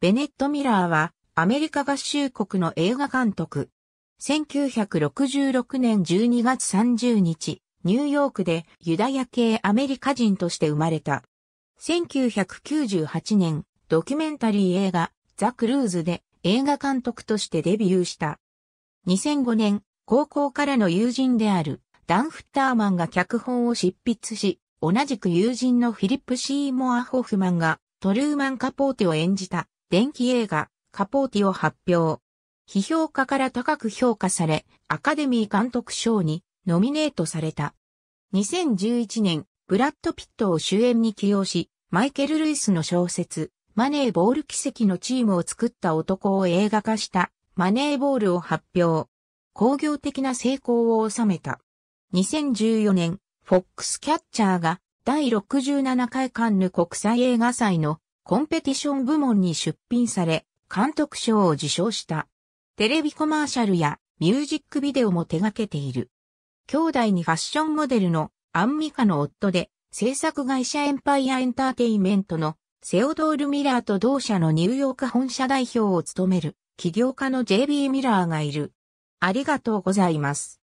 ベネット・ミラーは、アメリカ合衆国の映画監督。1966年12月30日、ニューヨークでユダヤ系アメリカ人として生まれた。1998年、ドキュメンタリー映画、ザ・クルーズで映画監督としてデビューした。2005年、高校からの友人であるダン・フッターマンが脚本を執筆し、同じく友人のフィリップ・シーモア・ホフマンがトルーマン・カポーテを演じた。電気映画、カポーティを発表。批評家から高く評価され、アカデミー監督賞にノミネートされた。2011年、ブラッド・ピットを主演に起用し、マイケル・ルイスの小説、マネーボール奇跡のチームを作った男を映画化したマネーボールを発表。工業的な成功を収めた。2014年、フォックスキャッチャーが第67回カンヌ国際映画祭のコンペティション部門に出品され、監督賞を受賞した。テレビコマーシャルやミュージックビデオも手掛けている。兄弟にファッションモデルのアンミカの夫で、制作会社エンパイアエンターテイメントのセオドール・ミラーと同社のニューヨーク本社代表を務める起業家の JB ミラーがいる。ありがとうございます。